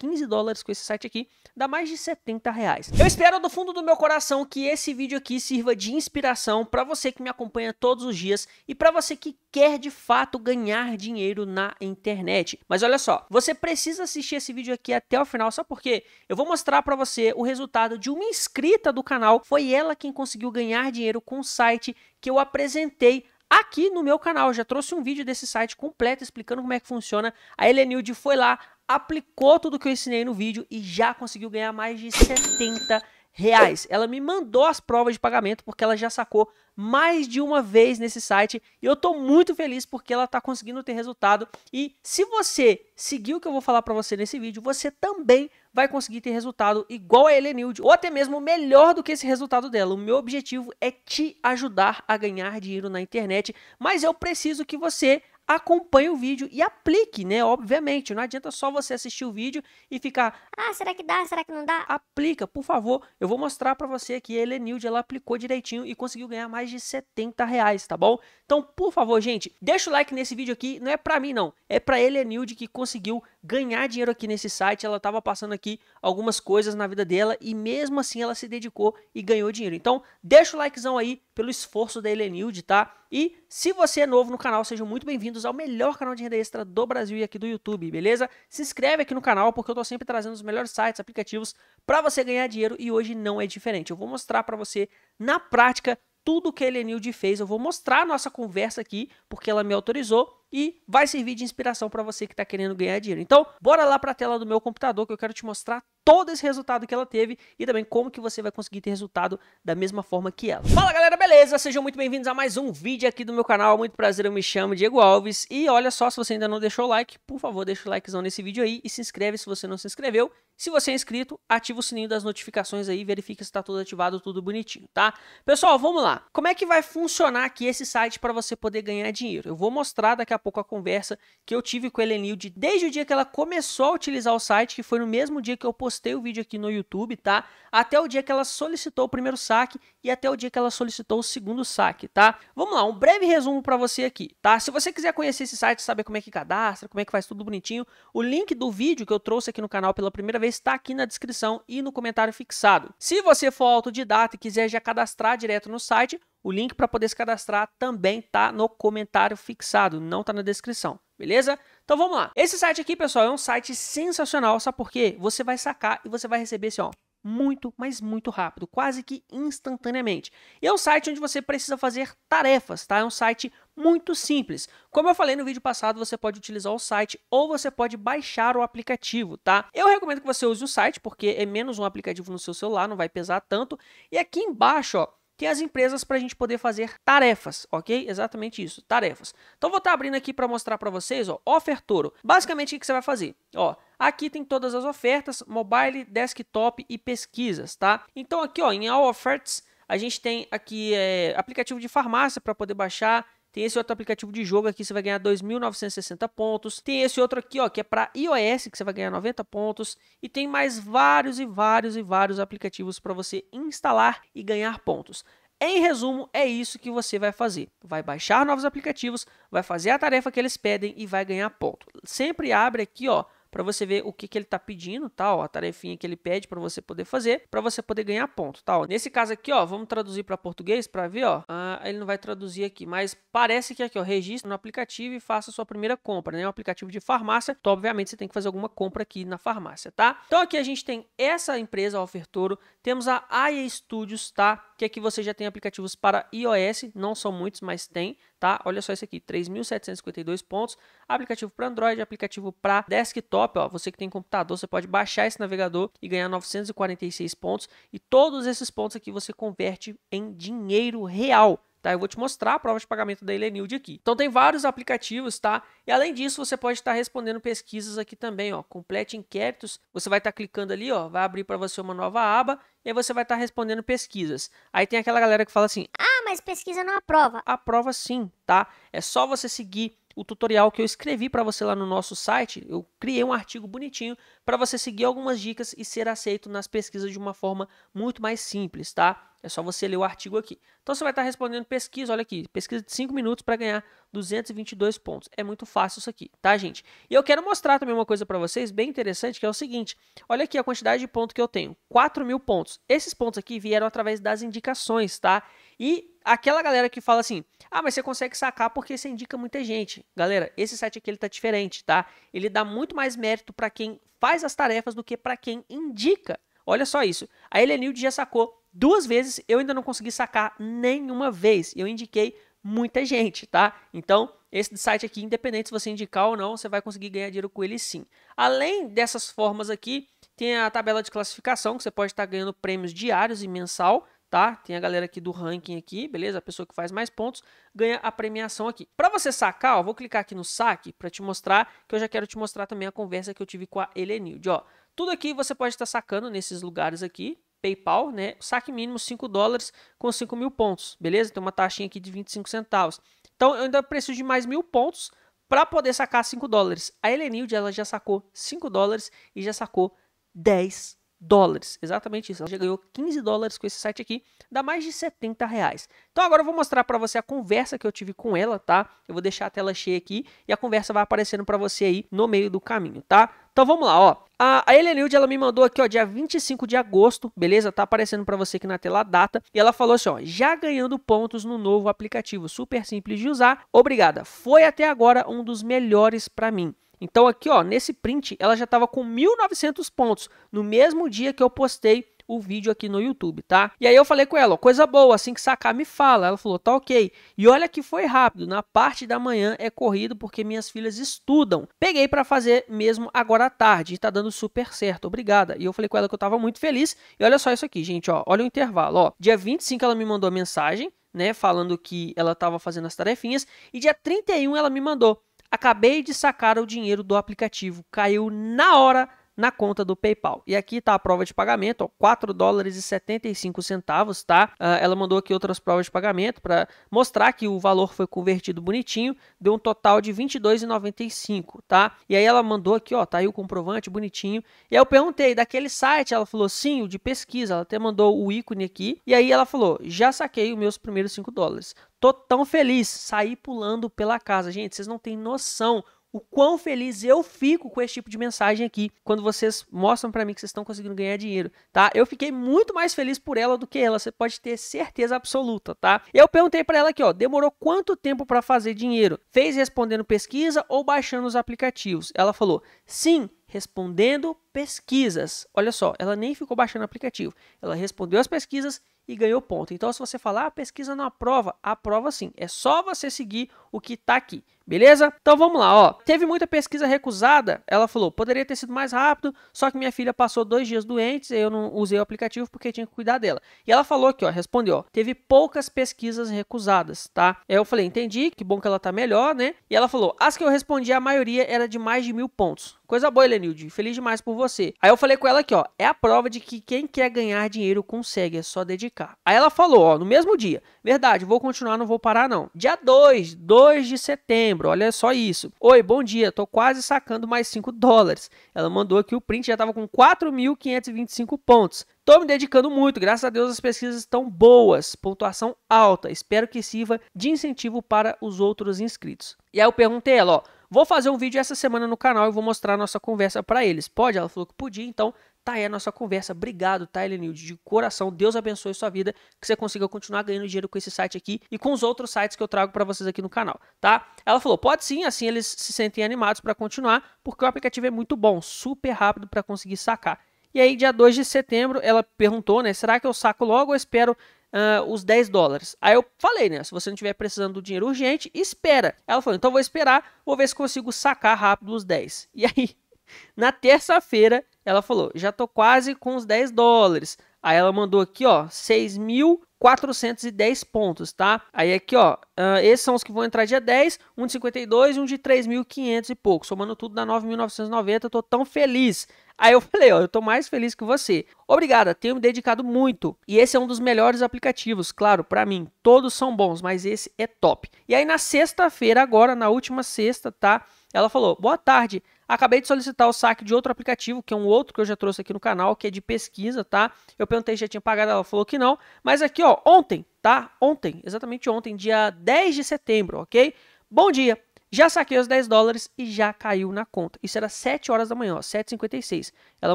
15 dólares com esse site aqui, dá mais de 70 reais. Eu espero do fundo do meu coração que esse vídeo aqui sirva de inspiração para você que me acompanha todos os dias e para você que quer de fato ganhar dinheiro na internet. Mas olha só, você precisa assistir esse vídeo aqui até o final, só porque eu vou mostrar para você o resultado de uma inscrita do canal, foi ela quem conseguiu ganhar dinheiro com o site que eu apresentei aqui no meu canal. Eu já trouxe um vídeo desse site completo explicando como é que funciona. A Elenilde foi lá, aplicou tudo que eu ensinei no vídeo e já conseguiu ganhar mais de 70 reais. Ela me mandou as provas de pagamento porque ela já sacou mais de uma vez nesse site e eu estou muito feliz porque ela está conseguindo ter resultado. E se você seguir o que eu vou falar para você nesse vídeo, você também vai conseguir ter resultado igual a Helenilde, ou até mesmo melhor do que esse resultado dela. O meu objetivo é te ajudar a ganhar dinheiro na internet, mas eu preciso que você acompanhe o vídeo e aplique, né? Obviamente, não adianta só você assistir o vídeo e ficar, ah, será que dá? Será que não dá? Aplica, por favor. Eu vou mostrar para você que a Helenilde ela aplicou direitinho e conseguiu ganhar mais de 70 reais, tá bom? Então, por favor, gente, deixa o like nesse vídeo aqui. Não é para mim não, é para a Helenilde que conseguiu ganhar dinheiro aqui nesse site. Ela tava passando aqui algumas coisas na vida dela e mesmo assim ela se dedicou e ganhou dinheiro. Então, deixa o likezão aí pelo esforço da Helenilde, tá? E se você é novo no canal, sejam muito bem-vindos ao melhor canal de renda extra do Brasil e aqui do YouTube, beleza? Se inscreve aqui no canal porque eu tô sempre trazendo os melhores sites, aplicativos para você ganhar dinheiro e hoje não é diferente. Eu vou mostrar para você na prática tudo que a Elenilde fez. Eu vou mostrar a nossa conversa aqui porque ela me autorizou e vai servir de inspiração para você que está querendo ganhar dinheiro. Então, bora lá para a tela do meu computador que eu quero te mostrar todo esse resultado que ela teve e também como que você vai conseguir ter resultado da mesma forma que ela. Fala galera, beleza? Sejam muito bem-vindos a mais um vídeo aqui do meu canal. Muito prazer, eu me chamo Diego Alves e olha só, se você ainda não deixou o like, por favor, deixa o likezão nesse vídeo aí e se inscreve se você não se inscreveu. Se você é inscrito, ativa o sininho das notificações aí, verifica se está tudo ativado, tudo bonitinho, tá? Pessoal, vamos lá. Como é que vai funcionar aqui esse site para você poder ganhar dinheiro? Eu vou mostrar daqui a pouco a conversa que eu tive com a Helenilde desde o dia que ela começou a utilizar o site, que foi no mesmo dia que eu postei o vídeo aqui no YouTube, tá? Até o dia que ela solicitou o primeiro saque e até o dia que ela solicitou o segundo saque, tá? Vamos lá, um breve resumo para você aqui, tá? Se você quiser conhecer esse site, saber como é que cadastra, como é que faz tudo bonitinho, o link do vídeo que eu trouxe aqui no canal pela primeira vez está aqui na descrição e no comentário fixado. Se você for autodidata e quiser já cadastrar direto no site, o link para poder se cadastrar também tá no comentário fixado, não tá na descrição, beleza? Então vamos lá. Esse site aqui, pessoal, é um site sensacional, sabe por quê? Você vai sacar e você vai receber assim, ó, muito, mas muito rápido, quase que instantaneamente. E é um site onde você precisa fazer tarefas, tá? É um site muito simples. Como eu falei no vídeo passado, você pode utilizar o site ou você pode baixar o aplicativo, tá? Eu recomendo que você use o site porque é menos um aplicativo no seu celular, não vai pesar tanto. E aqui embaixo, ó, que as empresas para a gente poder fazer tarefas, ok? Exatamente isso, tarefas. Então vou estar tá abrindo aqui para mostrar para vocês, ó, Ofertoro. Basicamente o que você vai fazer, ó, Aqui tem todas as ofertas, mobile, desktop e pesquisas, tá? Então aqui, ó, em All Offers, a gente tem aqui é, aplicativo de farmácia para poder baixar, tem esse outro aplicativo de jogo aqui, você vai ganhar 2.960 pontos. Tem esse outro aqui, ó, que é para iOS, que você vai ganhar 90 pontos. E tem mais vários e vários e vários aplicativos para você instalar e ganhar pontos. Em resumo, é isso que você vai fazer. Vai baixar novos aplicativos, vai fazer a tarefa que eles pedem e vai ganhar ponto. Sempre abre aqui, ó, para você ver o que, que ele está pedindo, tal, a tarefinha que ele pede para você poder fazer, para você poder ganhar ponto, tal. Nesse caso aqui, ó, vamos traduzir para português para ver, ó. Ah, ele não vai traduzir aqui, mas parece que aqui, ó, registra no aplicativo e faça a sua primeira compra, né? É um aplicativo de farmácia, então obviamente você tem que fazer alguma compra aqui na farmácia, tá? Então aqui a gente tem essa empresa, a Ofertoro, temos a AIA Studios, tá? Que aqui você já tem aplicativos para iOS, não são muitos, mas tem, tá? Olha só esse aqui, 3.752 pontos, aplicativo para Android, aplicativo para desktop desktop, ó, você que tem computador, você pode baixar esse navegador e ganhar 946 pontos. E todos esses pontos aqui você converte em dinheiro real. Tá, eu vou te mostrar a prova de pagamento da Elenilde aqui. Então tem vários aplicativos, tá? E além disso, você pode estar respondendo pesquisas aqui também, ó. Complete inquéritos. Você vai estar clicando ali, ó, vai abrir para você uma nova aba e aí você vai estar respondendo pesquisas. Aí tem aquela galera que fala assim: "Ah, mas pesquisa não aprova". Aprova sim, tá? É só você seguir o tutorial que eu escrevi para você lá no nosso site. Eu criei um artigo bonitinho para você seguir algumas dicas e ser aceito nas pesquisas de uma forma muito mais simples, tá? É só você ler o artigo aqui. Então você vai estar tá respondendo pesquisa, olha aqui, pesquisa de 5 minutos para ganhar 222 pontos. É muito fácil isso aqui, tá, gente? E eu quero mostrar também uma coisa para vocês bem interessante, que é o seguinte. Olha aqui a quantidade de pontos que eu tenho, 4 mil pontos. Esses pontos aqui vieram através das indicações, tá? E aquela galera que fala assim: ah, mas você consegue sacar porque você indica muita gente. Galera, esse site aqui ele tá diferente, tá? Ele dá muito mais mérito para quem faz as tarefas do que para quem indica. Olha só isso. A Elenilde já sacou duas vezes, eu ainda não consegui sacar nenhuma vez. Eu indiquei muita gente, tá? Então, esse site aqui, independente se você indicar ou não, você vai conseguir ganhar dinheiro com ele sim. Além dessas formas aqui, tem a tabela de classificação, que você pode estar tá ganhando prêmios diários e mensal tá? Tem a galera aqui do ranking aqui, beleza? A pessoa que faz mais pontos ganha a premiação aqui. Para você sacar, ó, vou clicar aqui no saque para te mostrar, que eu já quero te mostrar também a conversa que eu tive com a Helenilde, ó. Tudo aqui você pode estar tá sacando nesses lugares aqui, PayPal, né? Saque mínimo 5 dólares com 5 mil pontos, beleza? Tem uma taxinha aqui de 25 centavos. Então, eu ainda preciso de mais mil pontos para poder sacar 5 dólares. A Helenilde, ela já sacou 5 dólares e já sacou 10 dólares. Exatamente isso. Ela já ganhou 15 dólares com esse site aqui, dá mais de 70 reais. Então agora eu vou mostrar para você a conversa que eu tive com ela, tá? Eu vou deixar a tela cheia aqui e a conversa vai aparecendo para você aí no meio do caminho, tá? Então vamos lá, ó. A, a Elenilde, ela me mandou aqui, ó, dia 25 de agosto, beleza? Tá aparecendo para você aqui na tela a data. E ela falou assim, ó, já ganhando pontos no novo aplicativo, super simples de usar. Obrigada. Foi até agora um dos melhores para mim. Então aqui, ó, nesse print, ela já estava com 1.900 pontos no mesmo dia que eu postei o vídeo aqui no YouTube, tá? E aí eu falei com ela, ó, coisa boa, assim que sacar me fala. Ela falou, tá ok. E olha que foi rápido, na parte da manhã é corrido porque minhas filhas estudam. Peguei para fazer mesmo agora à tarde e tá dando super certo, obrigada. E eu falei com ela que eu tava muito feliz. E olha só isso aqui, gente, ó, olha o intervalo, ó. Dia 25 ela me mandou a mensagem, né, falando que ela tava fazendo as tarefinhas e dia 31 ela me mandou Acabei de sacar o dinheiro do aplicativo, caiu na hora na conta do PayPal. E aqui está a prova de pagamento, ó, 4 dólares e 75 centavos, tá? Uh, ela mandou aqui outras provas de pagamento para mostrar que o valor foi convertido bonitinho, deu um total de 22,95, tá? E aí ela mandou aqui, ó, tá aí o comprovante bonitinho. E aí eu perguntei daquele site, ela falou sim, o de pesquisa, ela até mandou o ícone aqui. E aí ela falou: "Já saquei os meus primeiros 5 dólares. Tô tão feliz, saí pulando pela casa. Gente, vocês não têm noção o quão feliz eu fico com esse tipo de mensagem aqui, quando vocês mostram para mim que vocês estão conseguindo ganhar dinheiro, tá? Eu fiquei muito mais feliz por ela do que ela, você pode ter certeza absoluta, tá? Eu perguntei para ela aqui, ó, demorou quanto tempo para fazer dinheiro? Fez respondendo pesquisa ou baixando os aplicativos? Ela falou: "Sim, respondendo pesquisas. Olha só, ela nem ficou baixando o aplicativo. Ela respondeu as pesquisas e ganhou ponto. Então, se você falar, ah, pesquisa não aprova, aprova sim. É só você seguir o que está aqui, beleza? Então vamos lá, ó. Teve muita pesquisa recusada. Ela falou, poderia ter sido mais rápido, só que minha filha passou dois dias doente, eu não usei o aplicativo porque tinha que cuidar dela. E ela falou aqui, ó, respondeu, ó, teve poucas pesquisas recusadas, tá? Eu falei, entendi, que bom que ela tá melhor, né? E ela falou, as que eu respondi, a maioria era de mais de mil pontos. Coisa boa, Elenilde, feliz demais por você. Aí eu falei com ela aqui, ó, é a prova de que quem quer ganhar dinheiro consegue, é só dedicar. Aí ela falou, ó, no mesmo dia, verdade, vou continuar, não vou parar não. Dia 2, 2 de setembro, olha só isso. Oi, bom dia, tô quase sacando mais 5 dólares. Ela mandou aqui o print, já tava com 4.525 pontos. Estou me dedicando muito, graças a Deus as pesquisas estão boas, pontuação alta. Espero que sirva de incentivo para os outros inscritos. E aí eu perguntei ela, ó, Vou fazer um vídeo essa semana no canal e vou mostrar a nossa conversa para eles. Pode? Ela falou que podia, então tá aí a nossa conversa. Obrigado, Tyler Nilde, de coração. Deus abençoe sua vida, que você consiga continuar ganhando dinheiro com esse site aqui e com os outros sites que eu trago para vocês aqui no canal, tá? Ela falou: "Pode sim, assim eles se sentem animados para continuar, porque o aplicativo é muito bom, super rápido para conseguir sacar". E aí, dia 2 de setembro, ela perguntou, né? Será que eu saco logo ou espero uh, os 10 dólares. Aí eu falei, né? Se você não estiver precisando do dinheiro urgente, espera. Ela falou, então vou esperar, vou ver se consigo sacar rápido os 10. E aí, na terça-feira, ela falou, já tô quase com os 10 dólares. Aí ela mandou aqui, ó, 6.410 pontos, tá? Aí aqui, ó, uh, esses são os que vão entrar dia 10, um de 52 e um de 3.500 e pouco. Somando tudo dá 9.990, tô tão feliz. Aí eu falei, ó, eu tô mais feliz que você. Obrigada, tenho me dedicado muito. E esse é um dos melhores aplicativos, claro, para mim. Todos são bons, mas esse é top. E aí na sexta-feira agora, na última sexta, tá? Ela falou: "Boa tarde. Acabei de solicitar o saque de outro aplicativo, que é um outro que eu já trouxe aqui no canal, que é de pesquisa, tá? Eu perguntei se já tinha pagado, ela falou que não. Mas aqui, ó, ontem, tá? Ontem, exatamente ontem, dia 10 de setembro, ok? Bom dia! Já saquei os 10 dólares e já caiu na conta. Isso era 7 horas da manhã, 7h56. Ela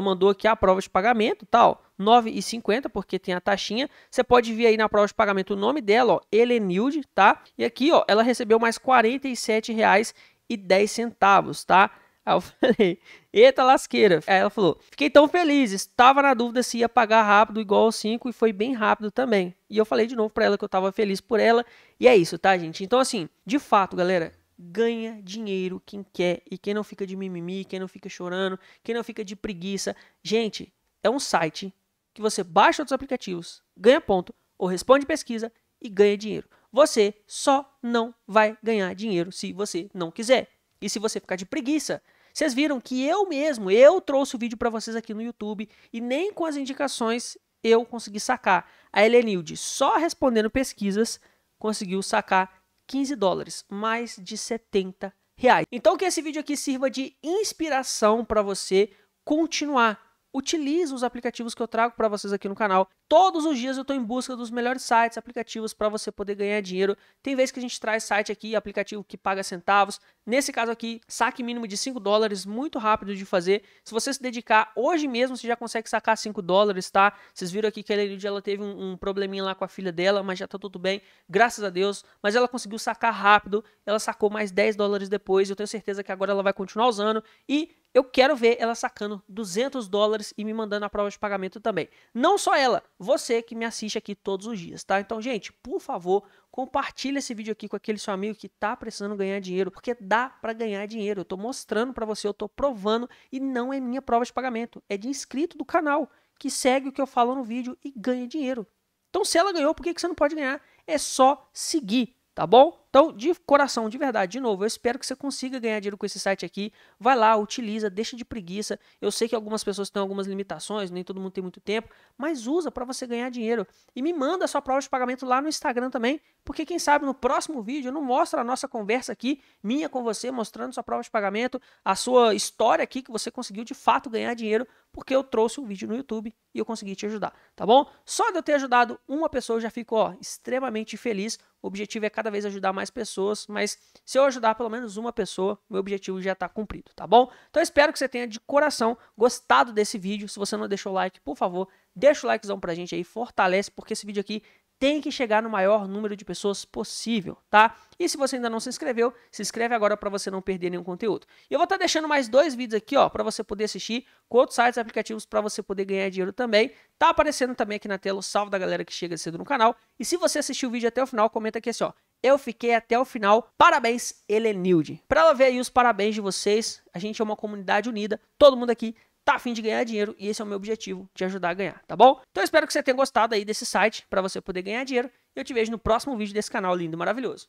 mandou aqui a prova de pagamento, tal, tá, 9h50, porque tem a taxinha. Você pode ver aí na prova de pagamento o nome dela, ó, Elenilde, tá? E aqui, ó, ela recebeu mais R$ 47,10, tá? Aí eu falei, eita lasqueira. Aí ela falou, fiquei tão feliz, estava na dúvida se ia pagar rápido igual ao 5 e foi bem rápido também. E eu falei de novo para ela que eu estava feliz por ela. E é isso, tá, gente? Então, assim, de fato, galera, ganha dinheiro quem quer e quem não fica de mimimi, quem não fica chorando, quem não fica de preguiça. Gente, é um site que você baixa outros aplicativos, ganha ponto ou responde pesquisa e ganha dinheiro. Você só não vai ganhar dinheiro se você não quiser. E se você ficar de preguiça, vocês viram que eu mesmo, eu trouxe o vídeo para vocês aqui no YouTube e nem com as indicações eu consegui sacar. A Helenilde, só respondendo pesquisas, conseguiu sacar 15 dólares, mais de 70 reais. Então que esse vídeo aqui sirva de inspiração para você continuar utilizo os aplicativos que eu trago para vocês aqui no canal. Todos os dias eu estou em busca dos melhores sites, aplicativos para você poder ganhar dinheiro. Tem vezes que a gente traz site aqui, aplicativo que paga centavos. Nesse caso aqui, saque mínimo de 5 dólares, muito rápido de fazer. Se você se dedicar hoje mesmo, você já consegue sacar 5 dólares, tá? Vocês viram aqui que a Lerid, ela teve um, um probleminha lá com a filha dela, mas já tá tudo bem, graças a Deus. Mas ela conseguiu sacar rápido, ela sacou mais 10 dólares depois. Eu tenho certeza que agora ela vai continuar usando e eu quero ver ela sacando 200 dólares e me mandando a prova de pagamento também. Não só ela, você que me assiste aqui todos os dias, tá? Então, gente, por favor, compartilha esse vídeo aqui com aquele seu amigo que tá precisando ganhar dinheiro, porque dá para ganhar dinheiro. Eu tô mostrando para você, eu tô provando e não é minha prova de pagamento, é de inscrito do canal que segue o que eu falo no vídeo e ganha dinheiro. Então, se ela ganhou, por que, que você não pode ganhar? É só seguir, tá bom? Então, de coração, de verdade, de novo, eu espero que você consiga ganhar dinheiro com esse site aqui. Vai lá, utiliza, deixa de preguiça. Eu sei que algumas pessoas têm algumas limitações, nem todo mundo tem muito tempo, mas usa para você ganhar dinheiro. E me manda a sua prova de pagamento lá no Instagram também, porque quem sabe no próximo vídeo eu não mostro a nossa conversa aqui, minha com você, mostrando sua prova de pagamento, a sua história aqui que você conseguiu de fato ganhar dinheiro porque eu trouxe um vídeo no YouTube e eu consegui te ajudar, tá bom? Só de eu ter ajudado uma pessoa eu já fico ó, extremamente feliz. O objetivo é cada vez ajudar mais pessoas, mas se eu ajudar pelo menos uma pessoa, meu objetivo já está cumprido, tá bom? Então espero que você tenha de coração gostado desse vídeo. Se você não deixou o like, por favor, deixa o likezão pra gente aí, fortalece, porque esse vídeo aqui tem que chegar no maior número de pessoas possível, tá? E se você ainda não se inscreveu, se inscreve agora para você não perder nenhum conteúdo. E eu vou estar tá deixando mais dois vídeos aqui, ó, para você poder assistir com outros sites e aplicativos para você poder ganhar dinheiro também. Tá aparecendo também aqui na tela o salve da galera que chega cedo no canal. E se você assistiu o vídeo até o final, comenta aqui assim, ó, eu fiquei até o final. Parabéns, Helenilde. Para ela ver aí os parabéns de vocês, a gente é uma comunidade unida, todo mundo aqui tá afim de ganhar dinheiro e esse é o meu objetivo, te ajudar a ganhar, tá bom? Então eu espero que você tenha gostado aí desse site para você poder ganhar dinheiro. Eu te vejo no próximo vídeo desse canal lindo e maravilhoso.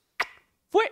Fui!